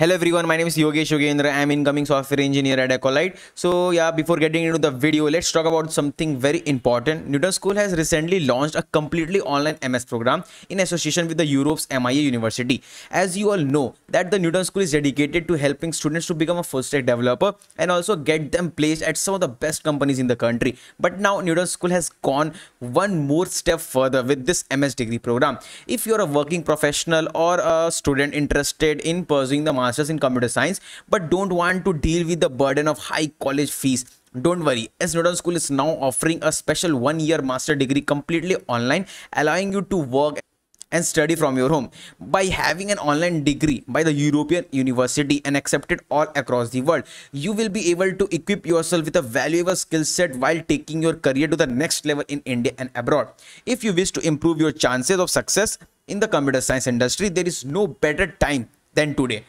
Hello everyone, my name is Yogesh Yogendra. I'm incoming software engineer at Ecolite. So yeah, before getting into the video, let's talk about something very important. Newton School has recently launched a completely online MS program in association with the Europe's MIA University. As you all know, that the Newton School is dedicated to helping students to become a full-stack developer and also get them placed at some of the best companies in the country. But now Newton School has gone one more step further with this MS degree program. If you're a working professional or a student interested in pursuing the master's masters in computer science but don't want to deal with the burden of high college fees don't worry, S Nodon School is now offering a special one-year master degree completely online, allowing you to work and study from your home by having an online degree by the European university and accepted all across the world. You will be able to equip yourself with a valuable skill set while taking your career to the next level in India and abroad. If you wish to improve your chances of success in the computer science industry, there is no better time than today.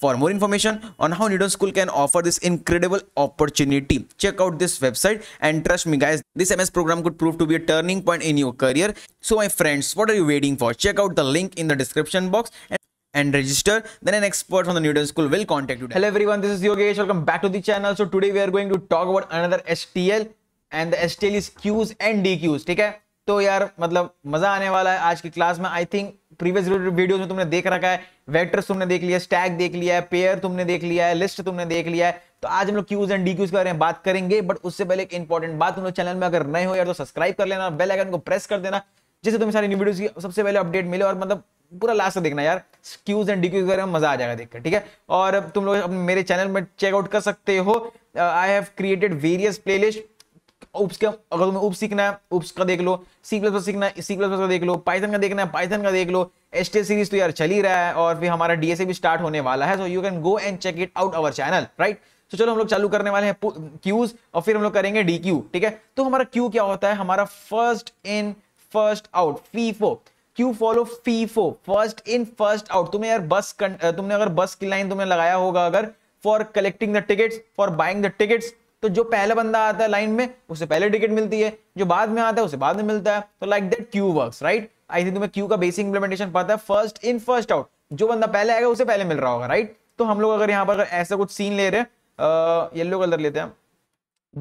For more information on how Newton School can offer this incredible opportunity, check out this website and trust me guys, this MS program could prove to be a turning point in your career. So my friends, what are you waiting for? Check out the link in the description box and and register then an expert from the Newton School will contact you. Hello everyone this is Yogesh welcome back to the channel so today we are going to talk about another STL and the STL is Qs and DQs Okay? So, तो यार मतलब मजा आने वाला है आज की class में आई प्रीवियस वीडियो में तुमने देख रखा है वेक्टर्स तुमने देख लिया स्टैग देख लिया है पेयर तुमने देख लिया है लिस्ट तुमने देख लिया है तो आज हम लोग क्यूज एंड डी क्यूज के बारे में बात करेंगे बट उससे पहले एक इंपॉर्टेंट बात तुम लोग चैनल में अगर नए हो या तो सब्सक्राइब कर लेना बेल आइकन को प्रेस कर देना जिससे तुम्हें सारी न्यू वीडियो की सबसे पहले अपडेट मिले और मतलब पूरा लास्ट से देखना यार क्यूज एंड डी क्यूज में मजा आ जाएगा देखकर ठीक है और तुम लोग मेरे चैनल में चेकआउट कर सकते हो I have created various playlist ओप्स का अगर तुम्हें ओप्स सीखना है ओप्स का देख लो सी प्लस प्लस सीखना है सी प्लस प्लस का देख लो पाइथन का देखना है पाइथन का देख लो एच सीरीज तो यार चल ही रहा है और फिर हमारा डीएसए भी स्टार्ट होने वाला है so you can go and check it out our channel right तो चलो हम लोग चालू करने वाले हैं क्यूज और फिर हम लोग करेंगे डी क्यू ठीक है तो हमारा क्यू क्या होता है हमारा first in first out FIFO queue follow FIFO first in first out तुम्हें यार बस तुमने अगर बस की लाइन तुमने लगाया होगा अगर for collecting the tickets for buying the tickets तो जो पहला बंदा आता है लाइन में उसे पहले टिकट मिलती है जो बाद में आता है उसे बाद में मिलता है तो like that queue work right I think तुम्हें क्यू का बेसिक इंप्लीमेंटेशन पता है फर्स्ट इन फर्स्ट आउट जो बंदा पहले आएगा उसे पहले मिल रहा होगा राइट right? तो हम लोग अगर यहाँ पर ऐसा कुछ सीन ले रहे हैं येल्लो कलर लेते हैं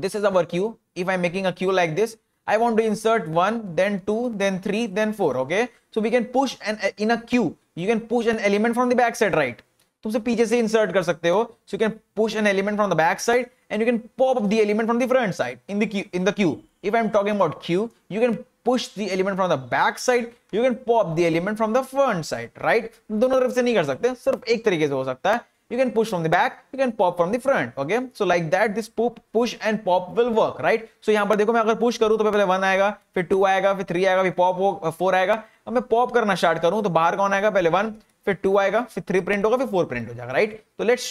this is our queue if I making a queue like this i want to insert one then two then three then four okay so we can push an in a queue you can push an element from the back side right तुमसे पीछे से insert कर सकते हो so you can push an element from the back side and you can pop up the element from the front side in the queue in the queue if I am talking about queue you can push the element from the back side you can pop the element from the front side right दोनों तरफ से नहीं कर सकते सिर्फ एक तरीके से हो सकता है you can push from the back you can pop from the front okay so like that this poop, push and pop will work right so यहाँ पर देखो मैं अगर पुश करूं तो पहले वन आएगा फिर टू आएगा फिर थ्री आएगा फिर पॉप फोर आएगा अब मैं पॉप करना स्टार्ट करूं तो बाहर कौन आएगा पहले वन फिर टू आएगा फिर थ्री प्रिंट होगा फिर फोर प्रिंट हो जाएगा राइट तो लेट्स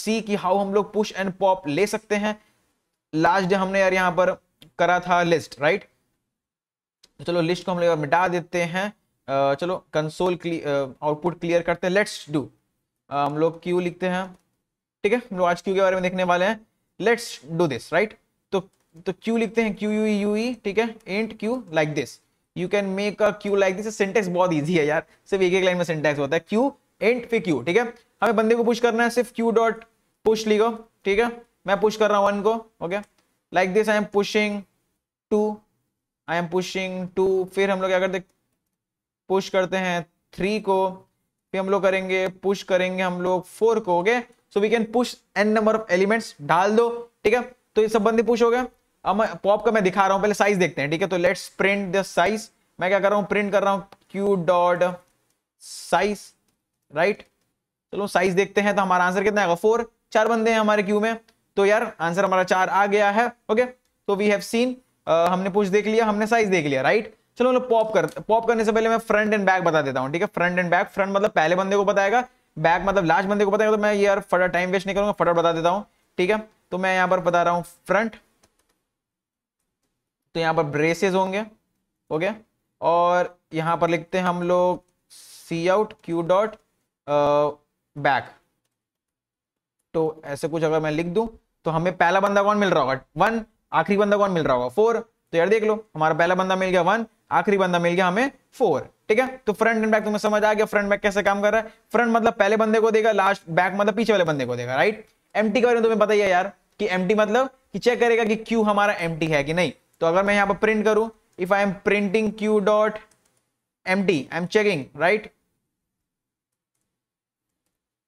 सी uh, कि हाउ हम लोग पुश एंड पॉप ले सकते हैं लास्ट डे हमने यार यहां पर करा था लिस्ट राइट तो चलो लिस्ट को हम लोग मिटा देते हैं uh, चलो कंसोल आउटपुट क्लियर करते हैं लेट्स डू uh, हम लोग क्यू लिखते हैं ठीक है हम लोग आज क्यू के बारे में देखने वाले हैं लेट्स डू दिस राइट तो तो क्यू लिखते हैं क्यू यू यू ठीक है and queue like this you can make a queue like this syntax बहुत ईजी है यार सिर्फ एक एक लाइन में सिंटेक्स होता है क्यू एंड फिर क्यू ठीक है हमें बंदे को पुश करना है सिर्फ क्यू डॉट पुश लिखो ठीक है मैं पुश कर रहा हूँ वन को okay like this I am pushing two I am pushing two फिर हम लोग क्या करते पुश करते हैं थ्री को फिर हम लोग करेंगे पुश करेंगे हम लोग फोर को okay so we can push an number of elements डाल दो ठीक है तो ये सब बंदे पुश हो गया अब मैं पॉप का मैं दिखा रहा हूं पहले साइज देखते हैं ठीक है तो लेट्स प्रिंट द साइज मैं क्या कर रहा हूं प्रिंट कर रहा हूं क्यू डॉट साइज राइट चलो साइज देखते हैं तो हमारा आंसर कितना आएगा फोर चार बंदे हैं हमारे क्यू में तो यार आंसर हमारा चार आ गया है ओके तो वी हैव सीन हमने पूछ देख लिया हमने साइज देख लिया राइट चलो मतलब पॉप कर पॉप करने से पहले मैं फ्रंट एंड बैक बता देता हूँ ठीक है फ्रंट एंड बैक फ्रंट मतलब पहले बंदे को बताएगा बैक मतलब लास्ट बंदे को बताएगा तो मैं यार फटा टाइम वेस्ट नहीं करूंगा फटाफट बता देता हूँ ठीक है तो मैं यहाँ पर बता रहा हूँ फ्रंट तो यहाँ पर ब्रेसेज होंगे ओके और यहाँ पर लिखते हैं हम लोग cout queue dot back तो ऐसे कुछ अगर मैं लिख दूं तो हमें पहला बंदा कौन मिल रहा होगा वन आखिरी बंदा कौन मिल रहा होगा फोर तो यार देख लो हमारा पहला बंदा मिल गया वन आखिरी बंदा मिल गया हमें फोर ठीक है तो फ्रंट एंड बैक तुम्हें समझ आ गया फ्रंट बैक कैसे काम कर रहा है फ्रंट मतलब पहले बंदे को देगा लास्ट बैक मतलब पीछे वाले बंदे को देगा राइट एम के बारे में तुम्हें पता ही है यार कि एम मतलब कि चेक करेगा कि क्यू हमारा एम है कि नहीं तो अगर मैं यहां पर प्रिंट करूं if I am printing queue dot empty I am checking right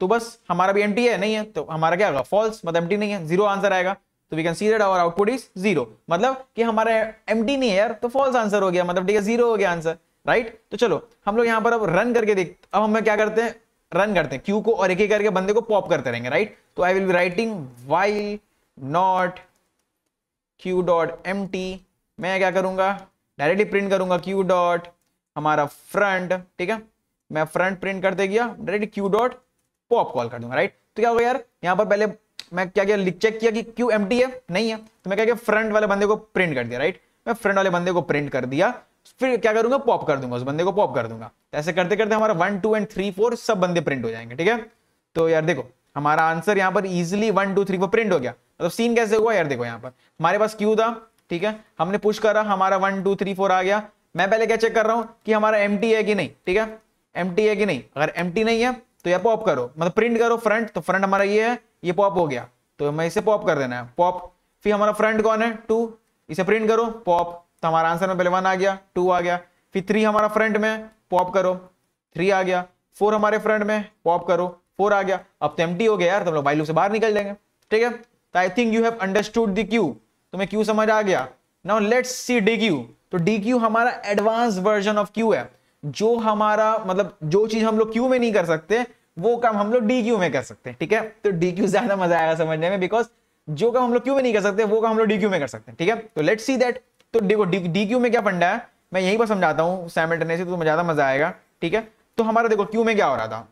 तो बस हमारा भी एम है नहीं है तो हमारा क्या होगा फॉल्स मतलब एम नहीं है जीरो आंसर आएगा तो we can see that our output is zero मतलब कि हमारा एम नहीं है यार तो फॉल्स आंसर हो गया मतलब ठीक है जीरो हो गया आंसर राइट तो चलो हम लोग यहां पर अब रन करके देख अब हम क्या करते हैं रन करते हैं क्यू को और एक एक करके बंदे को पॉप करते रहेंगे राइट तो I will be writing why not queue dot empty मैं क्या करूंगा डायरेक्टली प्रिंट करूंगा क्यू डॉट हमारा फ्रंट ठीक है मैं फ्रंट प्रिंट करते गया direct queue dot pop call कर दूंगा राइट तो क्या होगा यार यहाँ पर पहले मैं क्या किया चेक किया कि क्यू एम है नहीं है तो मैं क्या किया फ्रंट वाले बंदे को प्रिंट कर दिया राइट मैं फ्रंट वाले बंदे को प्रिंट कर दिया फिर क्या करूंगा पॉप कर दूंगा उस बंदे को पॉप कर दूंगा तो ऐसे करते करते हमारा one two and three four सब बंदे प्रिंट हो जाएंगे ठीक है तो यार देखो हमारा आंसर यहाँ पर easily one two three four print हो गया मतलब सीन कैसे हुआ यार देखो यहाँ पर हमारे पास क्यू था ठीक है हमने पुश करा हमारा वन टू थ्री फोर आ गया मैं पहले क्या चेक कर रहा हूँ कि हमारा एम है कि नहीं ठीक है एम है कि नहीं अगर एम नहीं है तो यह पॉप करो मतलब प्रिंट करो फ्रंट तो फ्रंट हमारा ये है ये पॉप हो गया तो मैं इसे पॉप कर देना है पॉप फिर हमारा फ्रंट कौन है टू इसे प्रिंट करो पॉप तो हमारा आंसर में पहले वन आ गया टू आ गया फिर थ्री हमारा फ्रंट में पॉप करो थ्री आ गया फोर हमारे फ्रंट में पॉप करो फोर आ गया अब तो एम हो गया यार तो हम लोग बाइलू से बाहर निकल जाएंगे ठीक है तो I think you have understood the queue तुम्हें क्यू समझ आ गया now let's see deque तो डी क्यू हमारा एडवांस वर्जन ऑफ क्यू है जो हमारा मतलब जो चीज हम लोग क्यू में नहीं कर सकते वो काम हम लोग डी क्यू में कर सकते हैं ठीक है तो डी क्यू ज्यादा मजा आएगा समझने में बिकॉज जो काम हम लोग क्यू में नहीं कर सकते वो काम हम लोग डी क्यू में कर सकते हैं ठीक है तो लेट सी दैट तो देखो डी क्यू में क्या पंडा है मैं यहीं पर समझाता हूँ सैमल्टने से तो ज्यादा मजा आएगा ठीक है तो हमारा देखो क्यू में क्या हो रहा था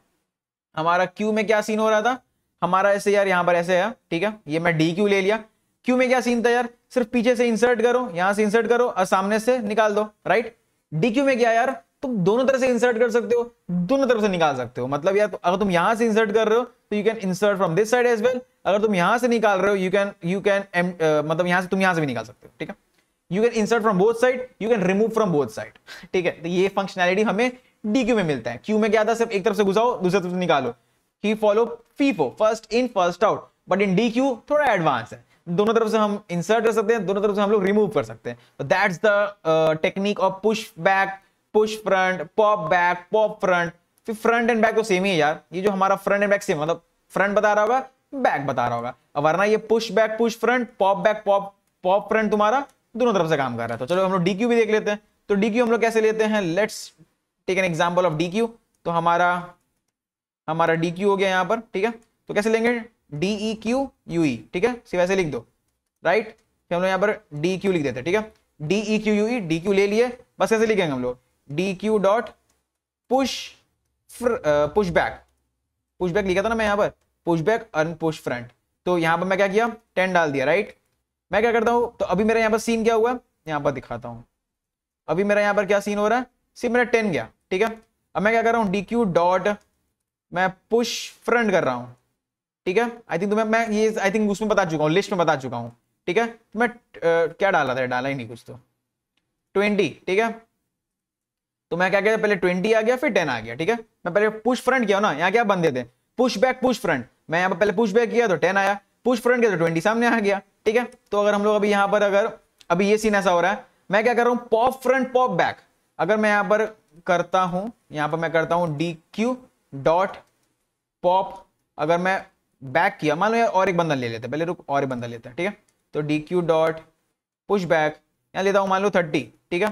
हमारा क्यू में क्या सीन हो रहा था हमारा ऐसे यार यहाँ पर ऐसे है ठीक है ये मैं डी क्यू ले लिया क्यू में क्या सीन था यार सिर्फ पीछे से इंसर्ट करो यहाँ से इंसर्ट करो और सामने से निकाल दो राइट डी क्यू में क्या यार तुम दोनों तरह से इंसर्ट कर सकते हो दोनों तरफ से निकाल सकते हो मतलब यार अगर तुम यहां से इंसर्ट कर रहे हो तो you can insert from this side as well अगर तुम यहां से निकाल रहे हो यू कैन यू कैन मतलब यहां से तुम यहां से भी निकाल सकते हो ठीक है you can insert from both side you can remove from both side ठीक है तो ये फंक्शनैलिटी हमें डी क्यू में मिलता है क्यू में क्या था सिर्फ एक तरफ से घुसाओ दूसरी तरफ से निकालो ही follow FIFO first in first out but in deque थोड़ा एडवांस है दोनों तरफ से हम इंसर्ट कर सकते हैं दोनों तरफ से हम लोग रिमूव कर सकते हैं uh, तो that's the technique of push back push front pop back pop front फिर फ्रंट एंड बैक तो सेम ही है यार ये जो हमारा फ्रंट एंड बैक सेम मतलब फ्रंट बता रहा होगा बैक बता रहा होगा वरना ये push back push front pop back pop pop front तुम्हारा दोनों तरफ से काम कर रहा था तो चलो हम लोग डीक्यू भी देख लेते हैं तो डीक्यू हम लोग कैसे लेते हैं let's take an example of deque तो हमारा हमारा डी क्यू हो गया यहाँ पर ठीक है तो कैसे लेंगे D E Q U E ठीक है सिर्फ ऐसे लिख दो राइट फिर हम लोग यहाँ पर डी क्यू e लिख देते हैं ठीक है D E Q U E deque ले लिए बस कैसे लिखेंगे हम लोग deque dot push push back push back लिखा था ना मैं यहाँ पर पुश बैक अर्न पुश फ्रंट तो यहाँ पर मैं क्या किया टेन डाल दिया राइट मैं क्या करता हूँ तो अभी मेरा यहाँ पर सीन क्या हुआ यहाँ पर दिखाता हूँ अभी मेरा यहाँ पर क्या सीन हो रहा है सिर्फ मेरा टेन गया ठीक है अब मैं क्या कर रहा हूँ डी क्यू डॉट मैं पुश फ्रंट कर रहा हूं ठीक है आई थिंक तुम्हें मैं ये आई थिंक उसमें बता चुका हूँ लिस्ट में बता चुका हूँ ठीक है तो मैं uh, क्या डाला था डाला ही नहीं कुछ तो ट्वेंटी ठीक है तो मैं क्या किया पहले ट्वेंटी आ गया फिर टेन आ गया ठीक है मैं पहले पुश फ्रंट किया ना यहाँ क्या बंदे थे पुश बैक पुश फ्रंट मैं यहाँ पर पहले पुश बैक किया तो टेन आया पुश फ्रंट किया तो ट्वेंटी सामने आ गया ठीक है तो अगर हम लोग अभी यहाँ पर अगर अभी ये सीन ऐसा हो रहा है मैं क्या कर रहा हूँ पॉप फ्रंट पॉप बैक अगर मैं यहाँ पर करता हूँ यहाँ पर मैं करता हूँ डी क्यू डॉट पॉप अगर मैं बैक किया मान लो यार और एक बंधन ले लेते हैं पहले रुक और एक बंधन लेते हैं ठीक है तो deque dot push back यहाँ लेता हूँ मान लो थर्टी ठीक है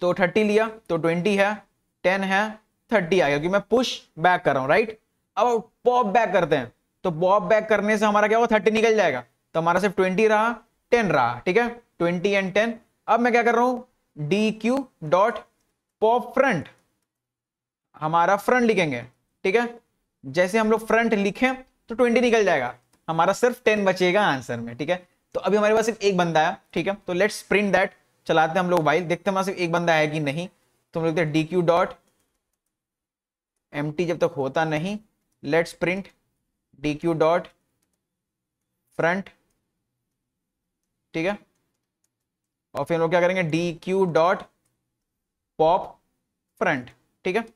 तो थर्टी लिया तो ट्वेंटी है टेन है थर्टी आ गया क्योंकि मैं पुश बैक कर रहा हूँ राइट अब पॉप बैक करते हैं तो पॉप बैक करने से हमारा क्या होगा थर्टी निकल जाएगा तो हमारा सिर्फ ट्वेंटी रहा टेन रहा ठीक है ट्वेंटी एंड टेन अब मैं क्या कर रहा हूँ deque dot pop front हमारा फ्रंट लिखेंगे ठीक है जैसे हम लोग फ्रंट लिखें तो ट्वेंटी निकल जाएगा हमारा सिर्फ टेन बचेगा आंसर में ठीक है तो अभी हमारे पास सिर्फ एक बंदा है ठीक है तो लेट्स प्रिंट दैट चलाते हैं हम लोग वाइल देखते हैं हमारे सिर्फ एक बंदा है कि नहीं तो हम लोग हैं deque dot empty जब तक होता नहीं let's print deque dot front ठीक है और फिर हम लोग क्या करेंगे deque dot pop front ठीक है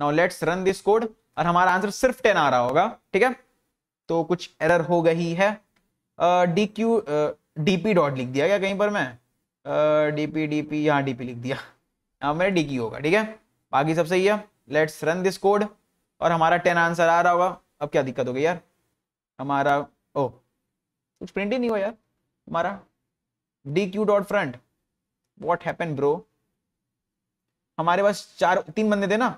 now let's run this code और हमारा आंसर सिर्फ टेन आ रहा होगा ठीक है तो कुछ एरर हो गई है deque D P dot लिख दिया क्या कहीं पर मैं डी पी डी पी यहाँ डी पी लिख दिया यहाँ मेरा डी क्यू होगा ठीक है बाकी सब सही है लेट्स रन दिस कोड और हमारा टेन आंसर आ रहा होगा अब क्या दिक्कत हो गई यार हमारा ओ कुछ प्रिंट ही नहीं हुआ यार हमारा deque dot front what happen bro हमारे पास चार तीन बंदे थे ना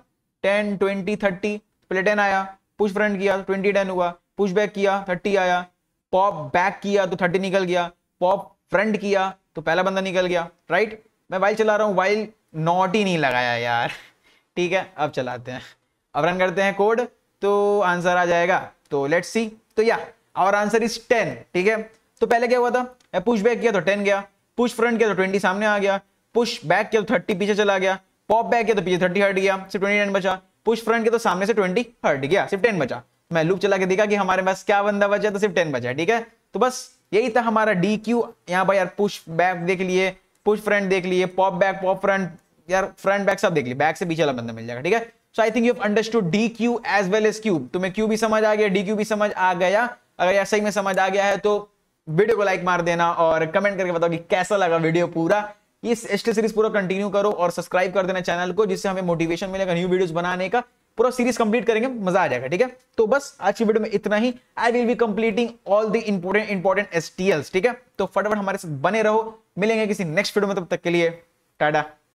टेन ट्वेंटी थर्टी पहले टेन आया पुश फ्रंट किया ट्वेंटी टेन हुआ पुश बैक किया थर्टी आया पॉप बैक किया तो थर्टी निकल गया पॉप फ्रंट किया तो पहला बंदा निकल गया राइट मैं वाइल चला रहा हूँ वाइल नॉट ही नहीं लगाया यार ठीक है अब चलाते हैं अब रन करते हैं कोड तो आंसर आ जाएगा तो लेट्स सी तो या और आंसर इज टेन ठीक है तो पहले क्या हुआ था मैं पुश बैक किया तो टेन गया पुश फ्रंट किया तो ट्वेंटी सामने आ गया पुश बैक किया तो थर्टी पीछे चला गया पॉप बैक किया तो पीछे थर्टी हट गया सिर्फ ट्वेंटी बचा पुश फ्रंट के तो सामने से ट्वेंटी हट गया सिर्फ टेन बचा मैं लूप चला के देखा कि हमारे पास क्या बंदा बचा तो सिर्फ टेन बचा ठीक है तो बस यही था हमारा डी क्यू यहाँ पर यार पुश बैक देख लिए पुश फ्रंट देख लिए पॉप बैक पॉप फ्रंट यार फ्रंट बैक सब देख लिए बैक से पीछे वाला बंदा मिल जाएगा ठीक है so I think you understood deque as well as queue तुम्हें क्यू भी समझ आ गया डी क्यू भी समझ आ गया अगर यार सही में समझ आ गया है तो वीडियो को लाइक मार देना और कमेंट करके बताओ कि कैसा लगा वीडियो पूरा इस एस्टे सीरीज पूरा कंटिन्यू करो और सब्सक्राइब कर देना चैनल को जिससे हमें मोटिवेशन मिलेगा न्यू वीडियोस बनाने का पूरा सीरीज कंप्लीट करेंगे मजा आ जाएगा ठीक है तो बस आज की वीडियो में इतना ही I will be completing all the important important S ठीक है तो फटाफट हमारे साथ बने रहो मिलेंगे किसी नेक्स्ट वीडियो में तब तक के लिए टाटा